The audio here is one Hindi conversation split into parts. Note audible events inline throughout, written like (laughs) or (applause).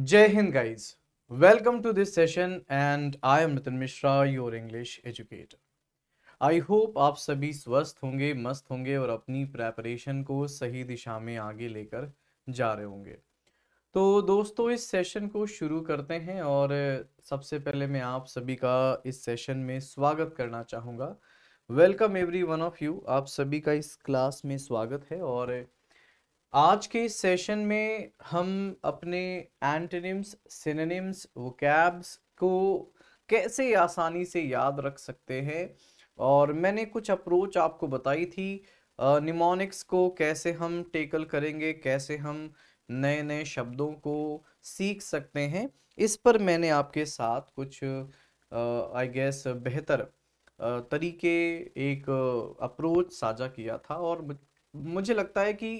जय हिंद guys, welcome to this session and I am Nitin Mishra your English educator I hope आप सभी स्वस्थ होंगे मस्त होंगे और अपनी प्रेपरेशन को सही दिशा में आगे लेकर जा रहे होंगे तो दोस्तों इस सेशन को शुरू करते हैं और सबसे पहले मैं आप सभी का इस सेशन में स्वागत करना चाहूँगा welcome every one of you आप सभी का इस क्लास में स्वागत है और आज के सेशन में हम अपने एंटोनिम्स सिनोनिम्स वोकैब्स को कैसे आसानी से याद रख सकते हैं और मैंने कुछ अप्रोच आपको बताई थी निमोनिक्स को कैसे हम टेकल करेंगे कैसे हम नए नए शब्दों को सीख सकते हैं इस पर मैंने आपके साथ कुछ आई गेस बेहतर तरीके एक अप्रोच साझा किया था और मुझे लगता है कि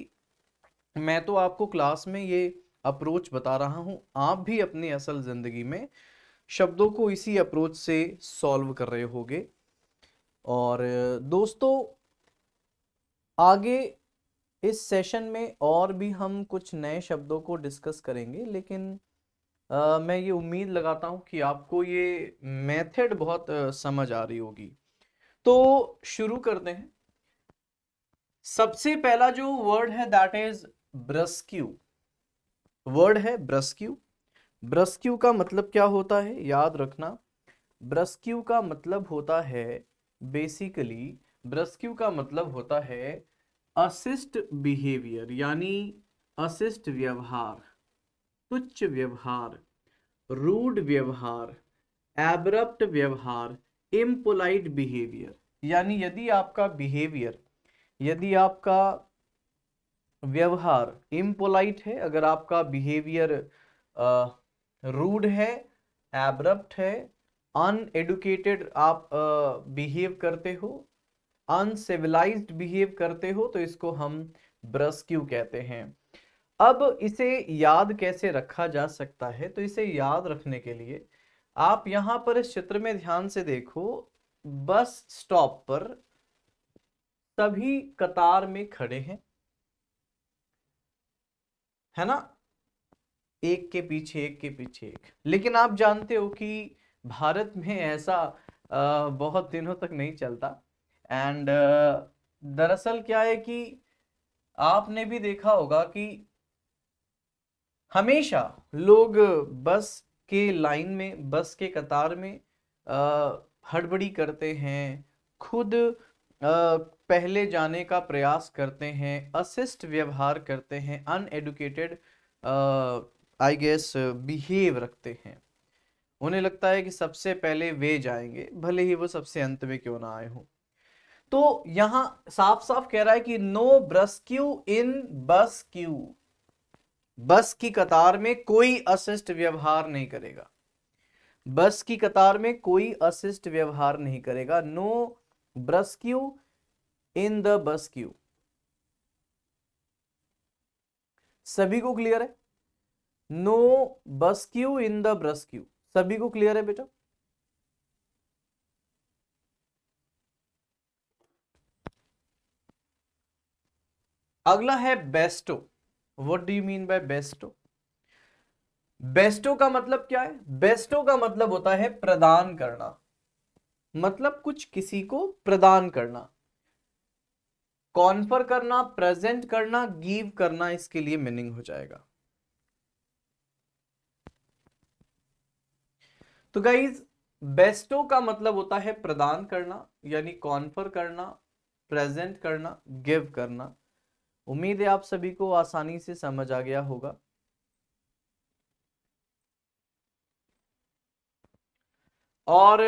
मैं तो आपको क्लास में ये अप्रोच बता रहा हूँ आप भी अपनी असल ज़िंदगी में शब्दों को इसी अप्रोच से सॉल्व कर रहे होगे और दोस्तों आगे इस सेशन में और भी हम कुछ नए शब्दों को डिस्कस करेंगे लेकिन आ, मैं ये उम्मीद लगाता हूँ कि आपको ये मेथड बहुत आ, समझ आ रही होगी तो शुरू करते हैं सबसे पहला जो वर्ड है दैट इज ब्रस्क्यू वर्ड है ब्रस्क्यू ब्रस्क्यू का मतलब क्या होता है याद रखना ब्रस्क्यू का मतलब होता है बेसिकली ब्रस्क्यू का मतलब होता है असिस्ट बिहेवियर यानी असिस्ट व्यवहार तुच्छ व्यवहार रूड व्यवहार एब्रप्ट व्यवहार इम्पोलाइट बिहेवियर यानी यदि आपका बिहेवियर यदि आपका व्यवहार इम्पोलाइट है अगर आपका बिहेवियर रूड है एब्रप्ट है अनएडुकेटेड आप बिहेव uh, करते हो अनसिविलाइज बिहेव करते हो तो इसको हम ब्रस्क्यू कहते हैं अब इसे याद कैसे रखा जा सकता है तो इसे याद रखने के लिए आप यहाँ पर इस चित्र में ध्यान से देखो बस स्टॉप पर सभी कतार में खड़े हैं है ना एक के पीछे एक के पीछे एक लेकिन आप जानते हो कि भारत में ऐसा आ, बहुत दिनों तक नहीं चलता एंड दरअसल क्या है कि आपने भी देखा होगा कि हमेशा लोग बस के लाइन में बस के कतार में हड़बड़ी करते हैं खुद आ, पहले जाने का प्रयास करते हैं असिस्ट व्यवहार करते हैं अनएडुकेटेड आई गेस बिहेव रखते हैं उन्हें लगता है कि सबसे पहले वे जाएंगे भले ही वो सबसे अंत में क्यों ना आए हों तो यहां साफ साफ कह रहा है कि नो ब्रस क्यू इन बस क्यू बस की कतार में कोई असिस्ट व्यवहार नहीं करेगा बस की कतार में कोई असिस्ट व्यवहार नहीं करेगा no brusque in the bus queue सभी को क्लियर है no bus queue in the brusque सभी को क्लियर है बेटा अगला है bestow what do you mean by bestow bestow का मतलब क्या है बेस्टो का मतलब होता है प्रदान करना मतलब कुछ किसी को प्रदान करना कॉन्फर करना प्रेजेंट करना गिव करना इसके लिए मीनिंग हो जाएगा तो गाइज बेस्टो का मतलब होता है प्रदान करना यानी कॉन्फर करना प्रेजेंट करना गिव करना उम्मीद है आप सभी को आसानी से समझ आ गया होगा और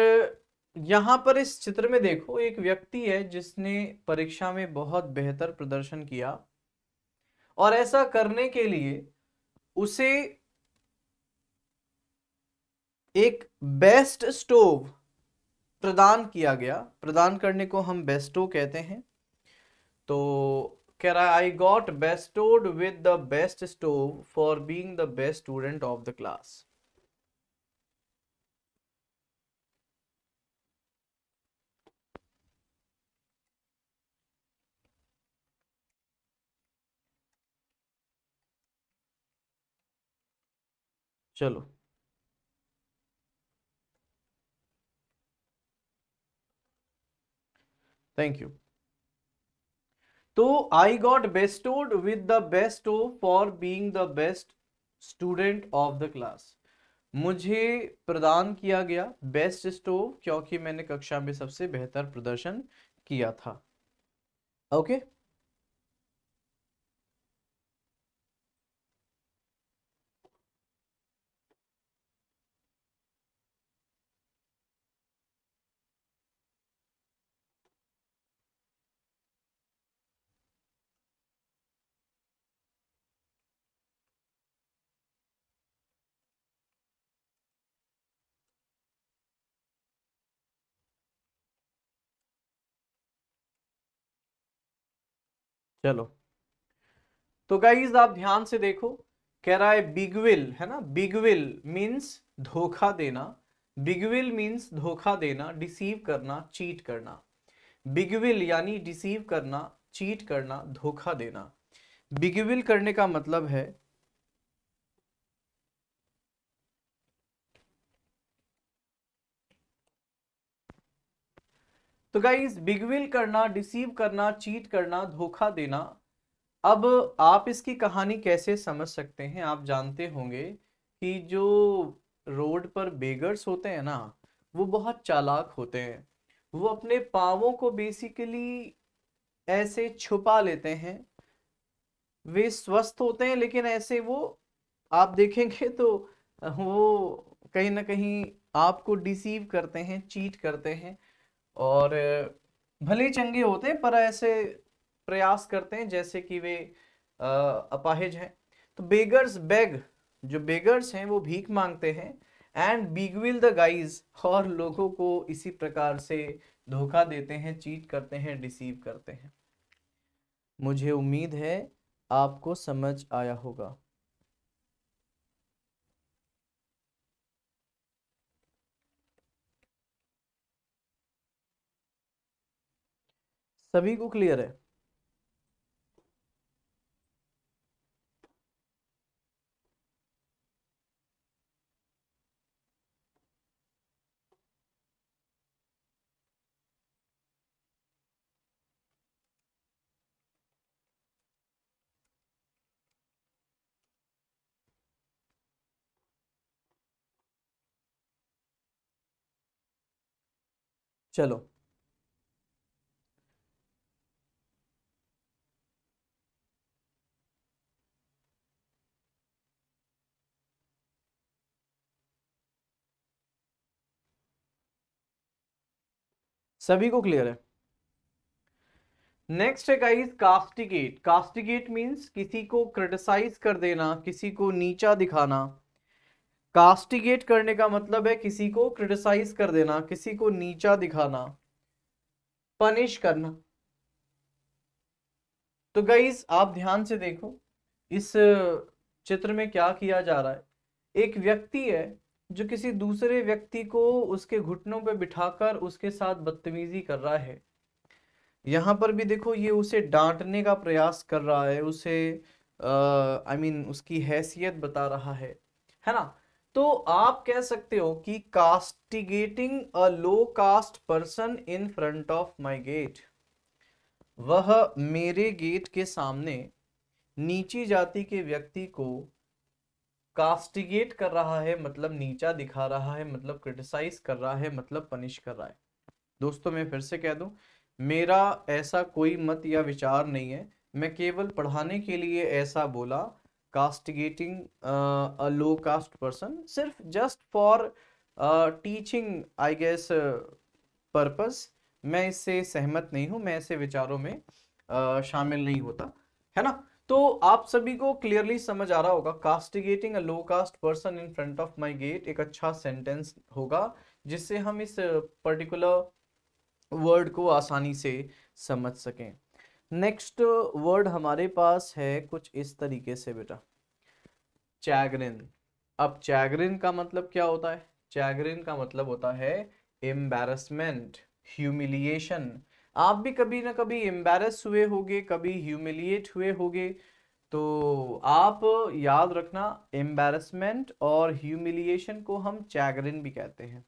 यहाँ पर इस चित्र में देखो एक व्यक्ति है जिसने परीक्षा में बहुत बेहतर प्रदर्शन किया और ऐसा करने के लिए उसे एक बेस्ट स्टोव प्रदान किया गया प्रदान करने को हम बेस्टो कहते हैं तो कह रहा I got bestowed with the best stove for being the best student of the class चलो थैंक यू तो I got bestowed with the best of for being the best student of the class मुझे प्रदान किया गया बेस्ट स्टोव क्योंकि मैंने कक्षा में सबसे बेहतर प्रदर्शन किया था ओके okay? चलो तो गाइज आप ध्यान से देखो कह रहा है बिगविल है ना बिगविल मीन्स धोखा देना बिगविल मीन्स धोखा देना डिसीव करना चीट करना बिगविल यानी डिसीव करना चीट करना धोखा देना बिगविल करने का मतलब है तो गाइज बिगविल करना डिसीव करना चीट करना धोखा देना अब आप इसकी कहानी कैसे समझ सकते हैं आप जानते होंगे कि जो रोड पर बेगर्स होते हैं ना वो बहुत चालाक होते हैं वो अपने पावों को बेसिकली ऐसे छुपा लेते हैं वे स्वस्थ होते हैं लेकिन ऐसे वो आप देखेंगे तो वो कहीं ना कहीं आपको डिसीव करते हैं चीट करते हैं और भले चंगे होते पर ऐसे प्रयास करते हैं जैसे कि वे अपाहिज हैं तो बेगर्स बेग जो बेगर्स हैं वो भीख मांगते हैं एंड बिगविल द गाइज और लोगों को इसी प्रकार से धोखा देते हैं चीट करते हैं डिसीव करते हैं मुझे उम्मीद है आपको समझ आया होगा सभी को क्लियर है चलो सभी को क्लियर है नेक्स्ट है गाइस कास्टिगेट कास्टिगेट मींस किसी को क्रिटिसाइज कर देना किसी को नीचा दिखाना कास्टिगेट करने का मतलब है किसी को क्रिटिसाइज कर देना किसी को नीचा दिखाना पनिश करना तो गाइस आप ध्यान से देखो इस चित्र में क्या किया जा रहा है एक व्यक्ति है जो किसी दूसरे व्यक्ति को उसके घुटनों पर बिठाकर उसके साथ बदतमीजी कर रहा है यहाँ पर भी देखो ये उसे डांटने का प्रयास कर रहा है उसे आई मीन I mean, उसकी हैसियत बता रहा है है ना तो आप कह सकते हो कि castigating a low caste person in front of my gate वह मेरे गेट के सामने नीची जाति के व्यक्ति को कास्टिगेट कर रहा है मतलब नीचा दिखा रहा है मतलब क्रिटिसाइज कर रहा है मतलब पनिश कर रहा है दोस्तों मैं फिर से कह दूं मेरा ऐसा कोई मत या विचार नहीं है मैं केवल पढ़ाने के लिए ऐसा बोला castigating a low caste person सिर्फ just for teaching I guess purpose मैं इससे सहमत नहीं हूँ मैं ऐसे विचारों में uh, शामिल नहीं होता है ना तो आप सभी को क्लियरली समझ आ रहा होगा castigating a low caste person in front of my gate एक अच्छा सेंटेंस होगा जिससे हम इस पर्टिकुलर वर्ड को आसानी से समझ सकें नेक्स्ट वर्ड हमारे पास है कुछ इस तरीके से बेटा चैगरिन अब चैगरिन का मतलब क्या होता है चैगरिन का मतलब होता है एम्बेरसमेंट ह्यूमिलिएशन आप भी कभी ना कभी एम्बेरस हुए होगे कभी ह्यूमिलिएट हुए होगे तो आप याद रखना एम्बेरसमेंट और ह्यूमिलिएशन को हम चैगरिन भी कहते हैं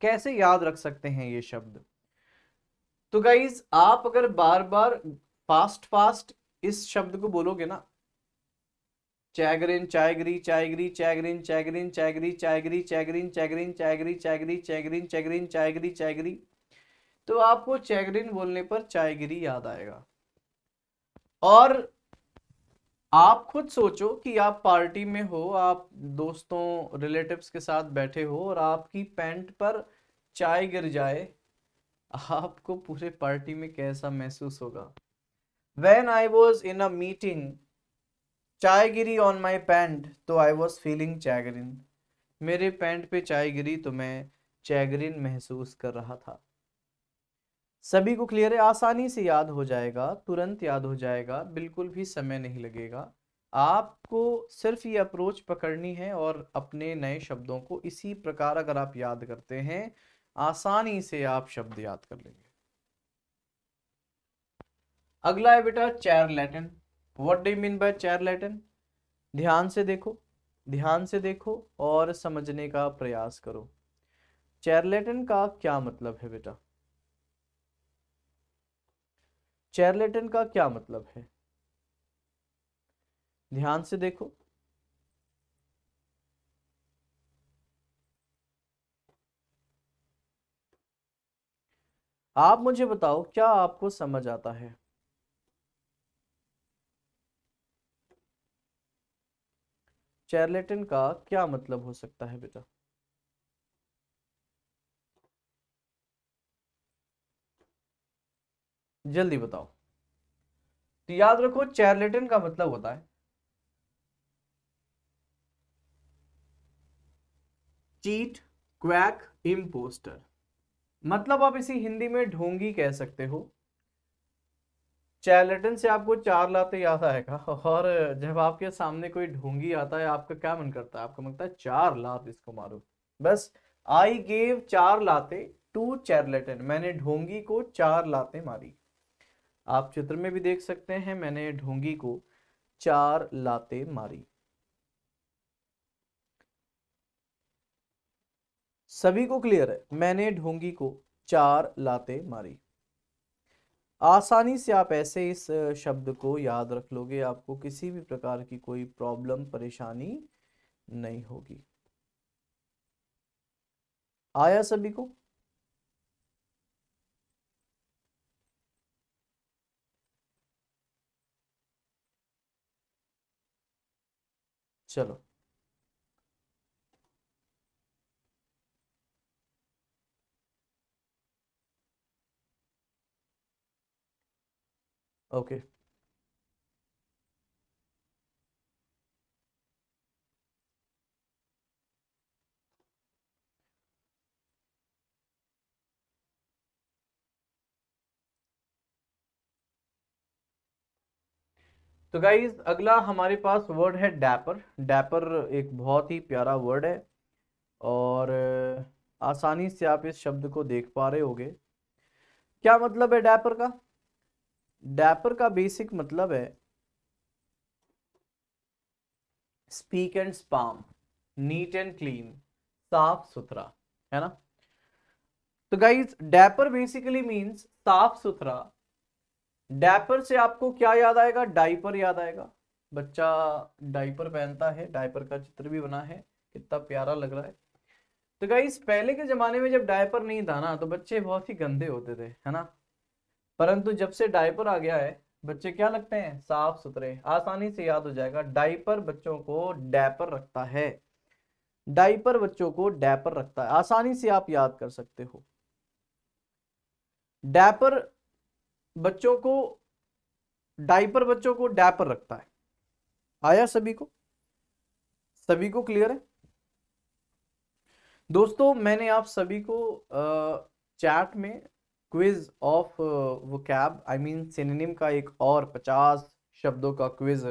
कैसे याद रख सकते हैं ये शब्द तो गाइज आप अगर बार बार फास्ट फास्ट इस शब्द को बोलोगे ना चैगरिन चैगरी चैगरी चैगरिन चैगरिन चैगरी चैगरी चैगरिन चैगरिन चैगरी चैगरी चैगरिन चैगरिन चैगरी चैगरी तो आपको चैगरिन बोलने पर चायगिरी याद आएगा और आप खुद सोचो कि आप पार्टी में हो आप दोस्तों रिलेटिव्स के साथ बैठे हो और आपकी पैंट पर चाय गिर जाए आपको पूरे पार्टी में कैसा महसूस होगा when I was in a meeting चाय गिरी ऑन माई पैंट तो आई वॉज फीलिंग चैगरिन मेरे पैंट पे चाय गिरी तो मैं चैगरिन महसूस कर रहा था सभी को क्लियर है आसानी से याद हो जाएगा तुरंत याद हो जाएगा बिल्कुल भी समय नहीं लगेगा आपको सिर्फ ये अप्रोच पकड़नी है और अपने नए शब्दों को इसी प्रकार अगर आप याद करते हैं आसानी से आप शब्द याद कर लेंगे अगला है बेटा charlatan what do mean by charlatan ध्यान से देखो ध्यान से देखो और समझने का प्रयास करो लैटिन का क्या मतलब है बेटा चैरलेटन का क्या मतलब है ध्यान से देखो आप मुझे बताओ क्या आपको समझ आता है चैरलेटन का क्या मतलब हो सकता है बेटा जल्दी बताओ तो याद रखो चैरलेटन का मतलब होता है चीट क्वैक इम्पोस्टर मतलब आप इसी हिंदी में ढोंगी कह सकते हो चैलेटन से आपको चार लाते याद आएगा और जब आपके सामने कोई ढोंगी आता है आपका क्या मन करता है आपका मन करता है चार लात इसको मारो बस आई गेव चार लाते टू चैरलेटन मैंने ढोंगी को चार लाते मारी आप चित्र में भी देख सकते हैं मैंने ढोंगी को चार लाते मारी सभी को क्लियर है मैंने ढोंगी को चार लाते मारी आसानी से आप ऐसे इस शब्द को याद रख लोगे आपको किसी भी प्रकार की कोई प्रॉब्लम परेशानी नहीं होगी आया सभी को चलो ओके okay. तो गाइज अगला हमारे पास वर्ड है डैपर डैपर एक बहुत ही प्यारा वर्ड है और आसानी से आप इस शब्द को देख पा रहे होंगे क्या मतलब है डैपर का डैपर का बेसिक मतलब है spick and span neat and clean साफ सुथरा है ना तो गाइज डैपर बेसिकली मीन्स साफ सुथरा डायपर से आपको क्या याद आएगा डाइपर याद आएगा बच्चा डाइपर पहनता है डाइपर का चित्र भी बना है कितना प्यारा लग रहा है तो गाइस पहले के ज़माने में जब डायपर नहीं था ना तो बच्चे बहुत ही गंदे होते थे है ना परंतु जब से डायपर आ गया है बच्चे क्या लगते हैं साफ सुथरे आसानी से याद हो जाएगा डाइपर बच्चों को डैपर रखता है डाइपर बच्चों को डायपर रखता है आसानी से आप याद कर सकते हो डैपर बच्चों को डाइपर बच्चों को डैपर रखता है आया सभी को सभी को क्लियर है दोस्तों मैंने आप सभी को चैट में क्विज ऑफ वो कैब आई मीन सिनेम का एक और पचास शब्दों का क्विज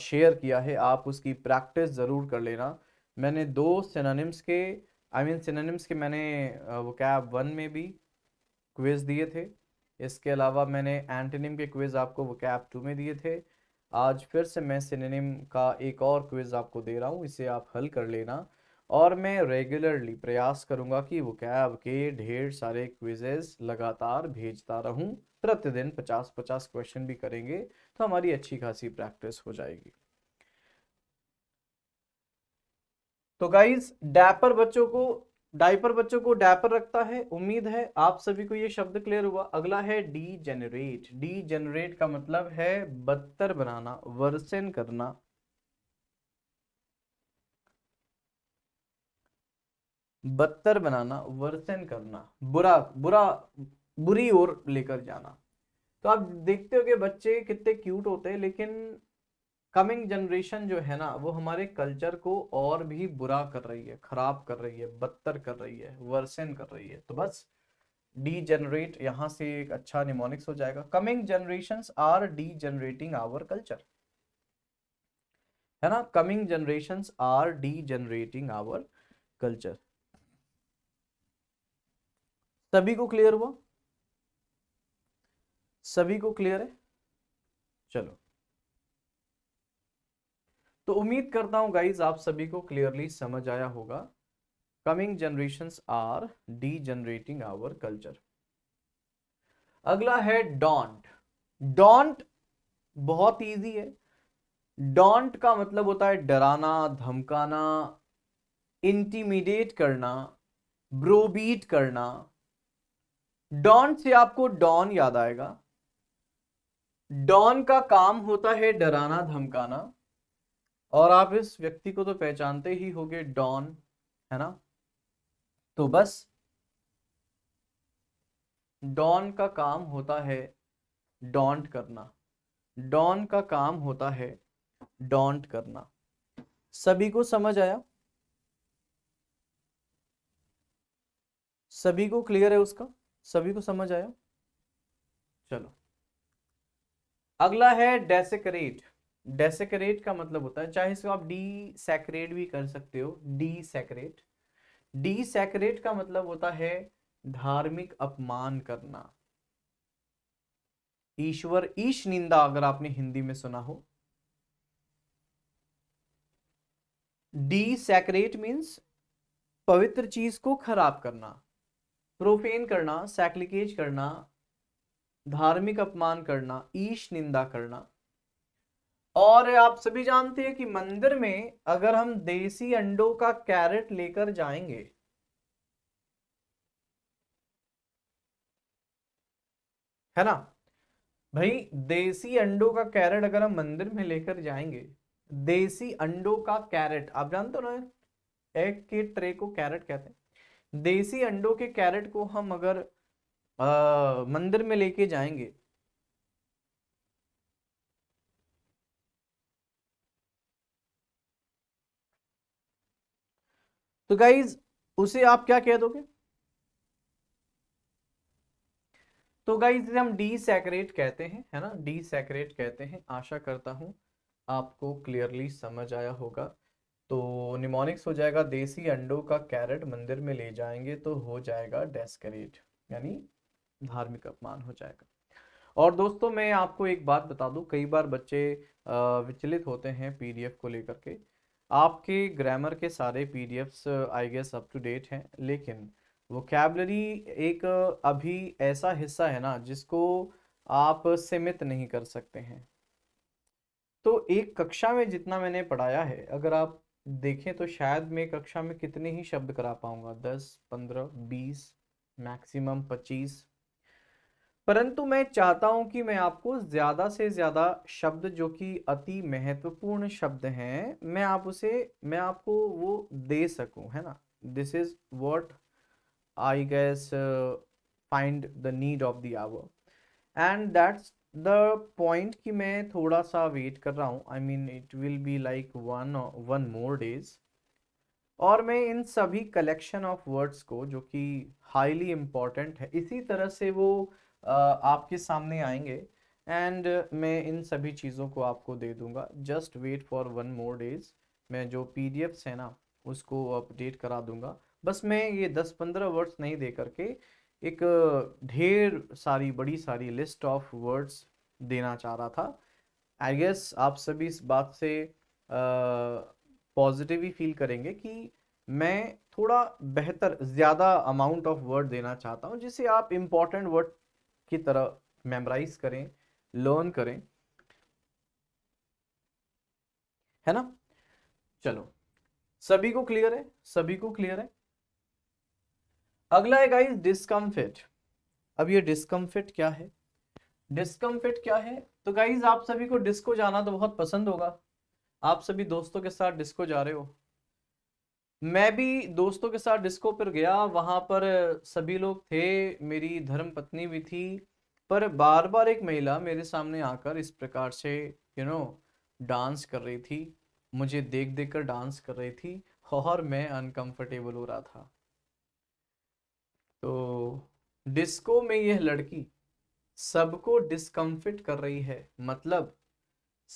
शेयर किया है आप उसकी प्रैक्टिस ज़रूर कर लेना मैंने दो सिनानिम्स के आई मीन सिनानिम्स के मैंने वो कैब वन में भी क्विज दिए थे इसके अलावा मैंने एंटनिम के क्विज़ आपको वो कैप टू में दिए थे आज फिर से मैं सिनेम का एक और क्विज़ आपको दे रहा हूँ इसे आप हल कर लेना और मैं रेगुलरली प्रयास करूँगा कि वो कैब के ढेर सारे क्विजेज लगातार भेजता रहूँ प्रतिदिन पचास पचास क्वेश्चन भी करेंगे तो हमारी अच्छी खासी प्रैक्टिस हो जाएगी तो गाइज डैपर बच्चों को डायपर बच्चों को डायपर रखता है उम्मीद है आप सभी को ये शब्द क्लियर हुआ अगला है डी जेनरेट डी जेनरेट का मतलब है बदतर बनाना वर्सन करना बदतर बनाना वर्सन करना बुरा बुरा बुरी ओर लेकर जाना तो आप देखते हो कि बच्चे कितने क्यूट होते हैं लेकिन कमिंग जनरेशन जो है ना वो हमारे कल्चर को और भी बुरा कर रही है खराब कर रही है बदतर कर रही है वर्सन कर रही है तो बस डी जनरेट यहाँ से एक अच्छा निमोनिक्स हो जाएगा coming generation are degenerating our culture है ना coming generation are degenerating our culture सभी को क्लियर हुआ सभी को क्लियर है चलो तो उम्मीद करता हूं गाइज आप सभी को क्लियरली समझ आया होगा coming generation are degenerating our culture अगला है डॉन्ट डॉन्ट बहुत ईजी है डॉन्ट का मतलब होता है डराना धमकाना इंटीमिडेट करना ब्रोबीट करना डॉन्ट से आपको डॉन याद आएगा डॉन का काम होता है डराना धमकाना और आप इस व्यक्ति को तो पहचानते ही गए डॉन है ना तो बस डॉन का काम होता है डॉन्ट करना डॉन का काम होता है डॉन्ट करना सभी को समझ आया सभी को क्लियर है उसका सभी को समझ आया चलो अगला है डेसेकरेट डेसेकरेट का मतलब होता है चाहे इसको आप डी सेक्रेट भी कर सकते हो डी सेक्रेट डी सेक्रेट का मतलब होता है धार्मिक अपमान करना ईश्वर ईश निंदा अगर आपने हिंदी में सुना हो डी सेक्रेट मीन्स पवित्र चीज को खराब करना प्रोफेन करना सैक्लिकेज करना धार्मिक अपमान करना ईश निंदा करना और आप सभी जानते हैं कि मंदिर में अगर हम देसी अंडों का कैरेट लेकर जाएंगे है ना भाई देसी अंडों का कैरेट अगर हम मंदिर में लेकर जाएंगे देसी अंडों का कैरेट आप जानते हो ना एक के ट्रे को कैरेट कहते हैं देसी अंडों के कैरेट को हम अगर आ, मंदिर में लेके जाएंगे तो गाइज उसे आप क्या कह दोगे तो गाइज हम डी सेक्रेट कहते हैं है ना डी सेक्रेट कहते हैं आशा करता हूं आपको क्लियरली समझ आया होगा तो निमोनिक्स हो जाएगा देसी अंडों का कैरेट मंदिर में ले जाएंगे तो हो जाएगा डेस्करेट यानी धार्मिक अपमान हो जाएगा और दोस्तों मैं आपको एक बात बता दूं कई बार बच्चे विचलित होते हैं पीडीएफ को लेकर के आपके ग्रामर के सारे P D Fs I guess up to date हैं लेकिन वो कैबलरी एक अभी ऐसा हिस्सा है ना जिसको आप सीमित नहीं कर सकते हैं तो एक कक्षा में जितना मैंने पढ़ाया है अगर आप देखें तो शायद मैं कक्षा में कितने ही शब्द करा पाऊंगा दस पंद्रह बीस मैक्सिमम पच्चीस परंतु मैं चाहता हूं कि मैं आपको ज़्यादा से ज़्यादा शब्द जो कि अति महत्वपूर्ण शब्द हैं मैं आप उसे मैं आपको वो दे सकूं है ना this is what I guess find the need of the hour and that's the point कि मैं थोड़ा सा वेट कर रहा हूँ I mean it will be like one one more days और मैं इन सभी कलेक्शन ऑफ वर्ड्स को जो कि हाईली इम्पॉर्टेंट है इसी तरह से वो आपके सामने आएंगे एंड मैं इन सभी चीज़ों को आपको दे दूंगा just wait for one more days मैं जो पी डी है ना उसको अपडेट करा दूंगा बस मैं ये दस पंद्रह वर्ड्स नहीं दे करके एक ढेर सारी बड़ी सारी लिस्ट ऑफ वर्ड्स देना चाह रहा था आई गेस आप सभी इस बात से पॉजिटिव ही फील करेंगे कि मैं थोड़ा बेहतर ज़्यादा अमाउंट ऑफ वर्ड देना चाहता हूँ जिसे आप इम्पॉर्टेंट वर्ड की तरह मेमोराइज करें लर्न करें है ना चलो सभी को क्लियर है सभी को क्लियर है अगला है गाइस डिस्कम्फिट अब ये डिस्कम्फिट क्या है डिस्कम्फिट क्या है तो गाइज आप सभी को डिस्को जाना तो बहुत पसंद होगा आप सभी दोस्तों के साथ डिस्को जा रहे हो मैं भी दोस्तों के साथ डिस्को पर गया वहाँ पर सभी लोग थे मेरी धर्म पत्नी भी थी पर बार बार एक महिला मेरे सामने आकर इस प्रकार से you you know know, dance कर रही थी मुझे देख देख कर डांस कर रही थी और मैं अनकंफर्टेबल हो रहा था तो डिस्को में यह लड़की सबको डिसकम्फर्ट कर रही है मतलब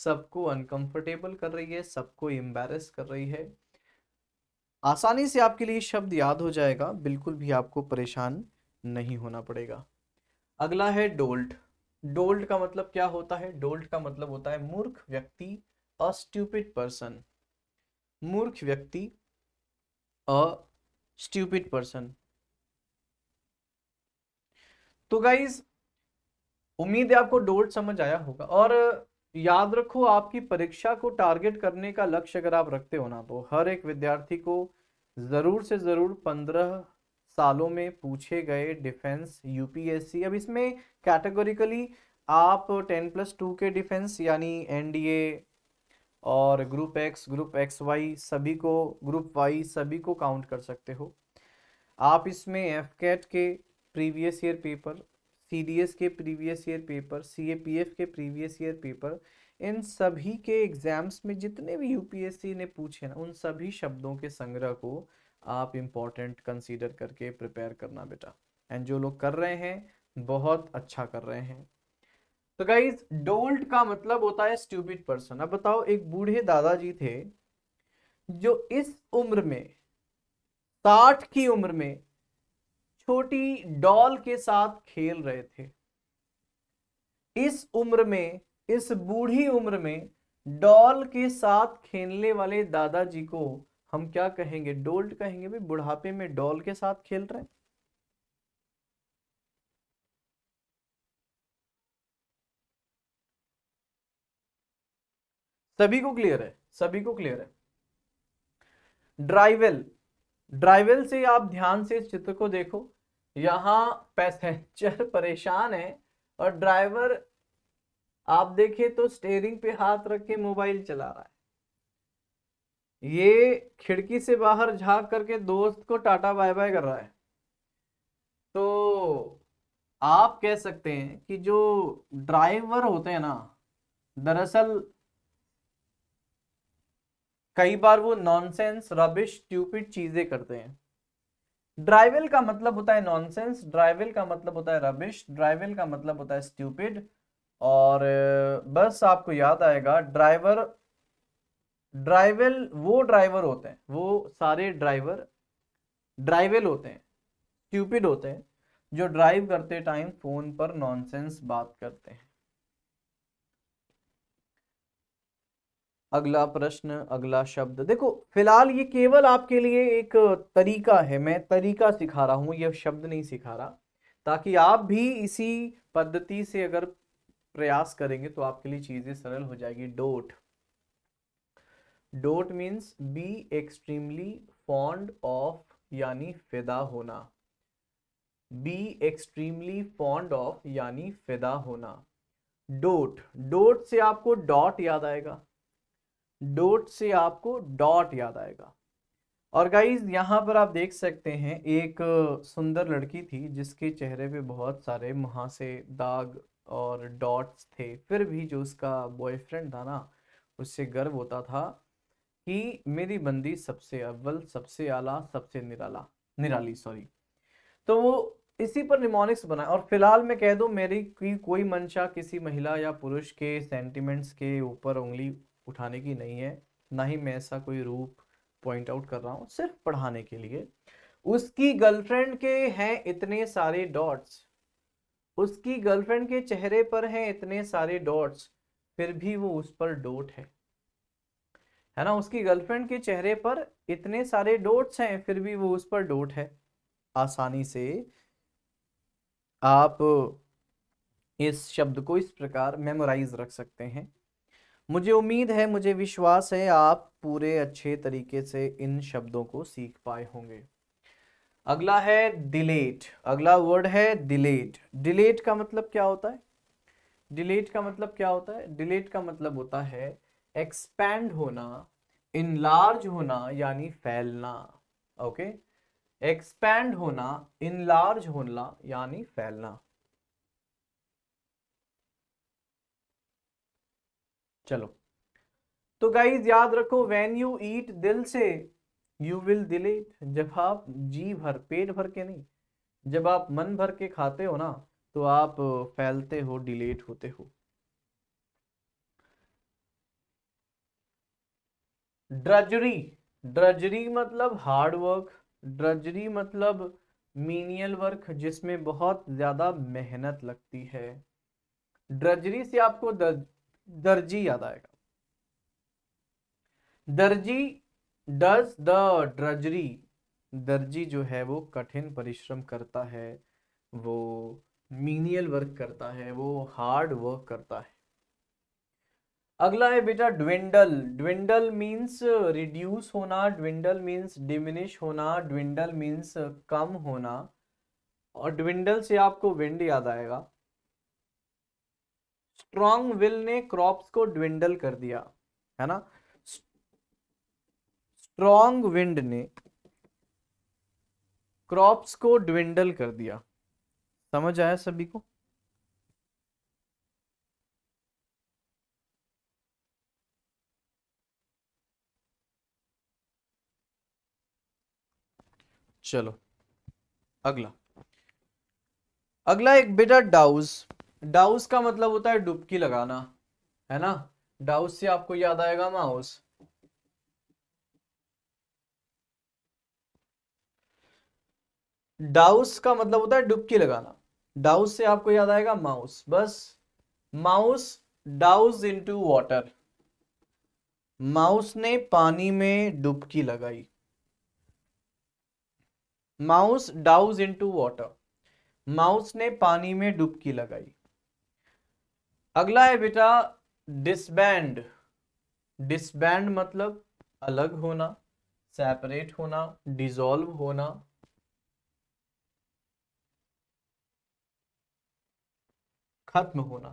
सबको अनकंफर्टेबल कर रही है सबको एम्बेरस कर रही है आसानी से आपके लिए शब्द याद हो जाएगा बिल्कुल भी आपको परेशान नहीं होना पड़ेगा अगला है डोल्ट डोल्ट का मतलब क्या होता है डोल्ट का मतलब होता है मूर्ख व्यक्ति अ स्ट्यूपिड पर्सन मूर्ख व्यक्ति अ स्ट्यूपिड पर्सन तो गाइज उम्मीद है आपको डोल्ट समझ आया होगा और याद रखो आपकी परीक्षा को टारगेट करने का लक्ष्य अगर आप रखते हो ना तो हर एक विद्यार्थी को ज़रूर से ज़रूर पंद्रह सालों में पूछे गए डिफेंस यूपीएससी अब इसमें कैटेगोरिकली आप टेन प्लस टू के डिफेंस यानी एनडीए और group X group X Y सभी को ग्रुप वाई सभी को काउंट कर सकते हो आप इसमें एफ कैट के प्रीवियस ईयर पेपर सीडीएस के प्रीवियस ईयर पेपर सी के प्रीवियस ईयर पेपर इन सभी के एग्ज़ाम्स में जितने भी यू ने पूछे ना उन सभी शब्दों के संग्रह को आप इम्पोर्टेंट कंसीडर करके प्रिपेयर करना बेटा एंड जो लोग कर रहे हैं बहुत अच्छा कर रहे हैं तो गाइज डोल्ट का मतलब होता है स्ट्यूबिट पर्सन अब बताओ एक बूढ़े दादाजी थे जो इस उम्र में साठ की उम्र में छोटी डॉल के साथ खेल रहे थे इस उम्र में इस बूढ़ी उम्र में डॉल के साथ खेलने वाले दादाजी को हम क्या कहेंगे डोल्ट कहेंगे भाई बुढ़ापे में डॉल के साथ खेल रहे सभी को क्लियर है सभी को क्लियर है ड्राइवेल ड्राइवेल से आप ध्यान से इस चित्र को देखो यहाँ पैसेंजर (laughs) परेशान है और ड्राइवर आप देखिए तो स्टेयरिंग पे हाथ रख के मोबाइल चला रहा है ये खिड़की से बाहर झांक करके दोस्त को टाटा बाय बाय कर रहा है तो आप कह सकते हैं कि जो ड्राइवर होते हैं ना दरअसल कई बार वो नॉनसेंस रबिश ट्यूपिड चीजें करते हैं ड्राइवल का मतलब होता है नॉनसेंस ड्राइवल का मतलब होता है रबिश ड्राइवल का मतलब होता है स्ट्यूपिड और बस आपको याद आएगा ड्राइवर ड्राइवल वो ड्राइवर होते हैं वो सारे ड्राइवर ड्राइवल होते हैं स्ट्यूपिड होते हैं जो ड्राइव करते टाइम फ़ोन पर नॉनसेंस बात करते हैं अगला प्रश्न अगला शब्द देखो फिलहाल ये केवल आपके लिए एक तरीका है मैं तरीका सिखा रहा हूँ ये शब्द नहीं सिखा रहा ताकि आप भी इसी पद्धति से अगर प्रयास करेंगे तो आपके लिए चीज़ें सरल हो जाएगी dote dote means be extremely fond of यानी फिदा होना बी एक्सट्रीमली फॉन्ड ऑफ यानी फिदा होना डोट डोट से आपको डॉट याद आएगा डोट से आपको डॉट याद आएगा और गाइज यहाँ पर आप देख सकते हैं एक सुंदर लड़की थी जिसके चेहरे पे बहुत सारे मुहासे दाग और डॉट्स थे फिर भी जो उसका बॉयफ्रेंड था ना उससे गर्व होता था कि मेरी बंदी सबसे अव्वल सबसे आला सबसे निराला निराली सॉरी तो वो इसी पर निमोनिक्स बनाए और फिलहाल मैं कह दूं मेरी की कोई मंशा किसी महिला या पुरुष के सेंटिमेंट्स के ऊपर उंगली उठाने की नहीं है ना ही मैं ऐसा कोई रूप पॉइंट आउट कर रहा हूँ सिर्फ पढ़ाने के लिए उसकी गर्लफ्रेंड के हैं इतने सारे डॉट्स उसकी गर्लफ्रेंड के चेहरे पर हैं इतने सारे डॉट्स फिर भी वो उस पर डोट है है ना उसकी गर्लफ्रेंड के चेहरे पर इतने सारे डोट्स हैं फिर भी वो उस पर डोट है आसानी से आप इस शब्द को इस प्रकार मेमोराइज रख सकते हैं मुझे उम्मीद है मुझे विश्वास है आप पूरे अच्छे तरीके से इन शब्दों को सीख पाए होंगे अगला है डिलेट अगला वर्ड है डिलेट डिलेट का मतलब क्या होता है डिलेट का मतलब क्या होता है डिलेट का मतलब होता है एक्सपैंड होना इनलार्ज होना यानी फैलना ओके एक्सपैंड होना इनलार्ज होना यानी फैलना चलो तो गाइज याद रखो वेन यू ईट दिल से यू विल डिलीट जब आप जी भर पेट भर के नहीं जब आप मन भर के खाते हो ना तो आप फैलते हो डिलीट होते हो ड्रजरी ड्रजरी मतलब हार्ड वर्क ड्रजरी मतलब मीनियल वर्क जिसमें बहुत ज़्यादा मेहनत लगती है ड्रजरी से आपको दर्जी याद आएगा दर्जी डज द ड्रजरी दर्जी जो है वो कठिन परिश्रम करता है वो मीनियल वर्क करता है वो हार्ड वर्क करता है अगला है बेटा ड्विंडल ड्विंडल मीन्स रिड्यूस होना ड्विंडल मीन्स डिमिनिश होना ड्विंडल मीन्स कम होना और ड्विंडल से आपको विंड याद आएगा स्ट्रॉन्ग विल ने क्रॉप्स को ड्विंडल कर दिया है ना स्ट्रॉन्ग विंड ने क्रॉप्स को ड्विंडल कर दिया समझ आया सभी को चलो अगला अगला एक बेटा डाउज डाउस का मतलब होता है डुबकी लगाना है ना डाउस से आपको याद आएगा माउस डाउस का मतलब होता है डुबकी लगाना डाउस से आपको याद आएगा माउस बस mouse douse into water mouse ने पानी में डुबकी लगाई mouse douse into water mouse ने पानी में डुबकी लगाई अगला है बेटा डिसबैंड डिसबैंड मतलब अलग होना सेपरेट होना डिजोल्व होना खत्म होना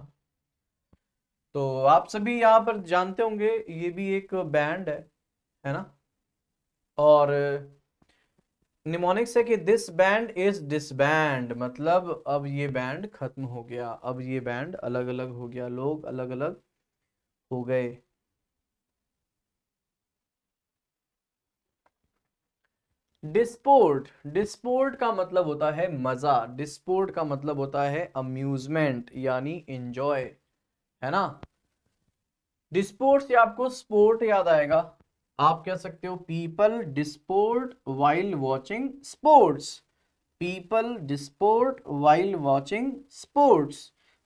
तो आप सभी यहाँ पर जानते होंगे ये भी एक बैंड है है ना और निमोनिक्स है कि दिस बैंड इज डिसबैंड मतलब अब ये बैंड खत्म हो गया अब ये बैंड अलग अलग हो गया लोग अलग अलग हो गए डिस्पोर्ट डिस्पोर्ट का मतलब होता है मजा डिस्पोर्ट का मतलब होता है अम्यूजमेंट यानी इंजॉय है ना डिस्पोर्ट से आपको स्पोर्ट याद आएगा आप कह सकते हो people disport while watching sports people disport while watching sports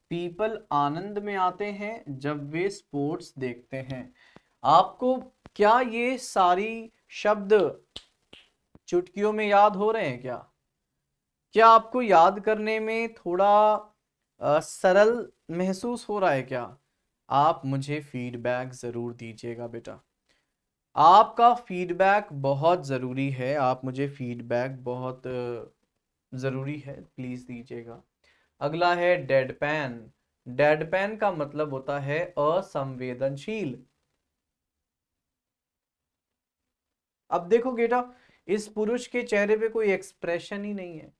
people आनंद में आते हैं जब वे स्पोर्ट्स देखते हैं आपको क्या ये सारी शब्द चुटकियों में याद हो रहे हैं क्या क्या आपको याद करने में थोड़ा आ, सरल महसूस हो रहा है क्या आप मुझे फीडबैक ज़रूर दीजिएगा बेटा आपका फीडबैक बहुत ज़रूरी है आप मुझे फीडबैक बहुत ज़रूरी है प्लीज़ दीजिएगा अगला है डेड पैन डेड पैन का मतलब होता है असंवेदनशील अब देखो बेटा इस पुरुष के चेहरे पे कोई एक्सप्रेशन ही नहीं है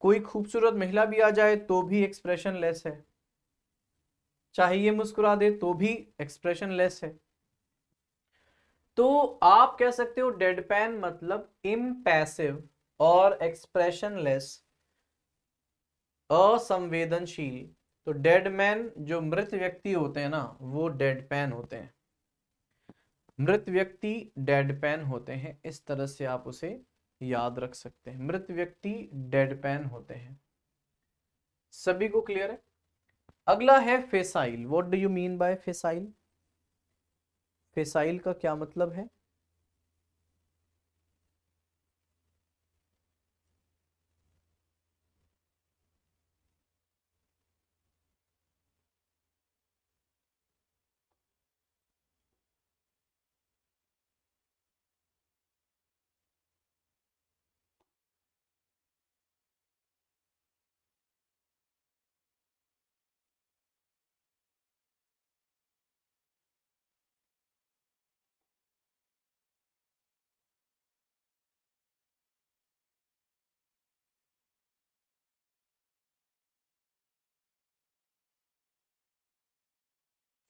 कोई खूबसूरत महिला भी आ जाए तो भी एक्सप्रेशन लेस है चाहे ये मुस्कुरा दे तो भी एक्सप्रेशन लेस है तो आप कह सकते हो डेड पैन मतलब इम्पैसिव और एक्सप्रेशनलेस असंवेदनशील तो डेड मैन जो मृत व्यक्ति होते हैं ना वो डेड पैन होते हैं मृत व्यक्ति डेड पैन होते हैं इस तरह से आप उसे याद रख सकते हैं मृत व्यक्ति डेड पैन होते हैं सभी को क्लियर है अगला है facile what do you mean by facile facile का क्या मतलब है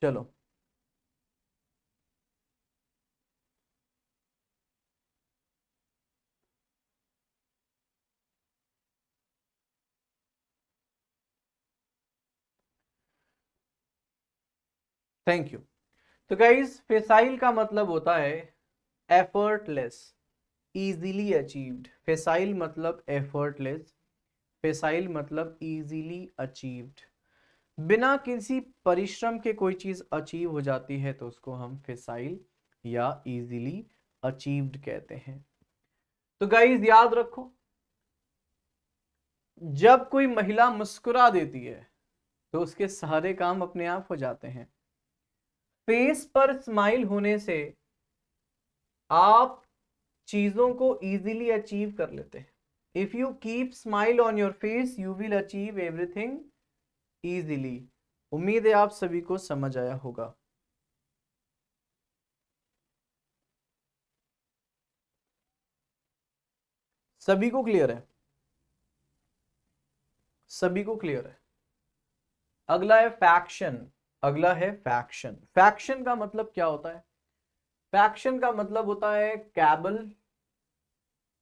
चलो थैंक यू तो गाइज फेसाइल का मतलब होता है एफर्टलेस इजीली अचीव्ड फेसाइल मतलब एफर्टलेस फेसाइल मतलब इजीली अचीव्ड बिना किसी परिश्रम के कोई चीज़ अचीव हो जाती है तो उसको हम फिसाइल या इजीली अचीव्ड कहते हैं तो गाइज याद रखो जब कोई महिला मुस्कुरा देती है तो उसके सारे काम अपने आप हो जाते हैं फेस पर स्माइल होने से आप चीजों को इजीली अचीव कर लेते हैं if you keep smile on your face you will achieve everything easily उम्मीद है आप सभी को समझ आया होगा सभी को क्लियर है सभी को क्लियर है अगला है फैक्शन अगला है फैक्शन फैक्शन का मतलब क्या होता है फैक्शन का मतलब होता है कैबल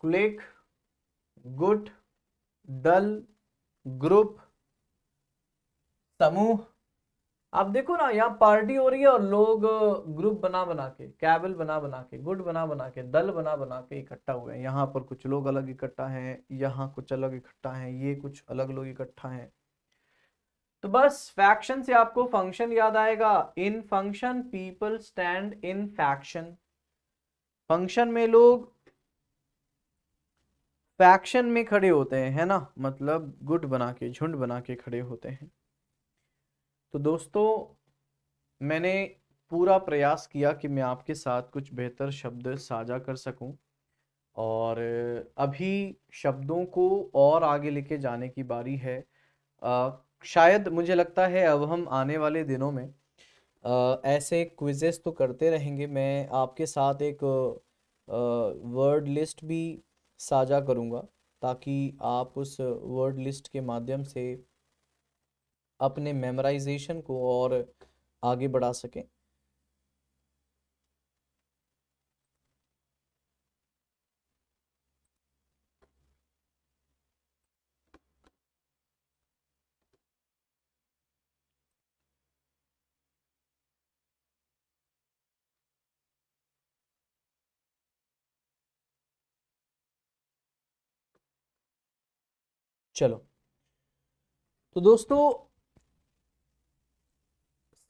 क्लिक गुट दल ग्रुप समूह आप देखो ना यहाँ पार्टी हो रही है और लोग ग्रुप बना बना के कैबल बना बना के गुट बना बना के दल बना बना के इकट्ठा हुए हैं यहाँ पर कुछ लोग अलग इकट्ठा हैं यहाँ कुछ अलग इकट्ठा हैं ये कुछ अलग लोग इकट्ठा हैं तो बस फैक्शन से आपको फंक्शन याद आएगा in function people stand in faction function में लोग फैक्शन में खड़े होते हैं है ना मतलब गुट बना के झुंड बना के खड़े होते हैं तो दोस्तों मैंने पूरा प्रयास किया कि मैं आपके साथ कुछ बेहतर शब्द साझा कर सकूं और अभी शब्दों को और आगे लेके जाने की बारी है आ, शायद मुझे लगता है अब हम आने वाले दिनों में आ, ऐसे क्विजेस तो करते रहेंगे मैं आपके साथ एक वर्ड लिस्ट भी साझा करूँगा ताकि आप उस वर्ड लिस्ट के माध्यम से अपने मेमोराइजेशन को और आगे बढ़ा सकें चलो तो दोस्तों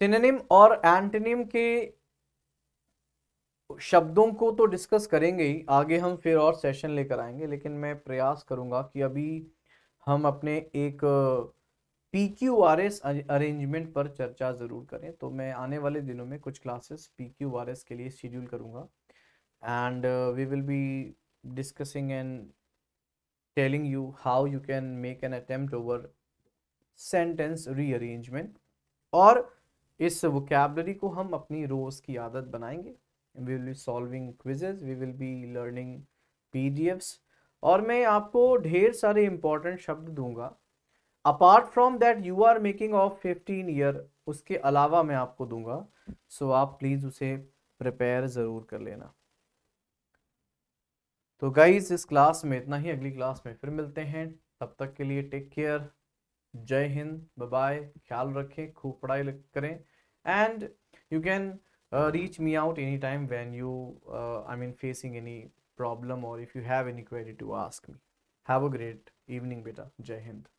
सिनेनिम और एंटनिम के शब्दों को तो डिस्कस करेंगे ही आगे हम फिर और सेशन लेकर आएंगे लेकिन मैं प्रयास करूंगा कि अभी हम अपने एक P Q R S arrangement पर चर्चा ज़रूर करें तो मैं आने वाले दिनों में कुछ classes P Q R S के लिए शेड्यूल करूँगा and we will be discussing and telling you how you can make an attempt over sentence rearrangement और इस वोकेबलरी को हम अपनी रोज़ की आदत बनाएंगे we will be solving quizzes we will be learning P और मैं आपको ढेर सारे इंपॉर्टेंट शब्द दूंगा apart from that you are making of fifteen year उसके अलावा मैं आपको दूंगा सो आप प्लीज़ उसे प्रिपेयर ज़रूर कर लेना तो गाइज इस क्लास में इतना ही अगली क्लास में फिर मिलते हैं तब तक के लिए टेक केयर जय हिंद बाय ख्याल रखें खूब पढ़ाई करें and you can uh, reach me out anytime when you uh, i mean facing any problem or if you have any query to ask me have a great evening beta jai hind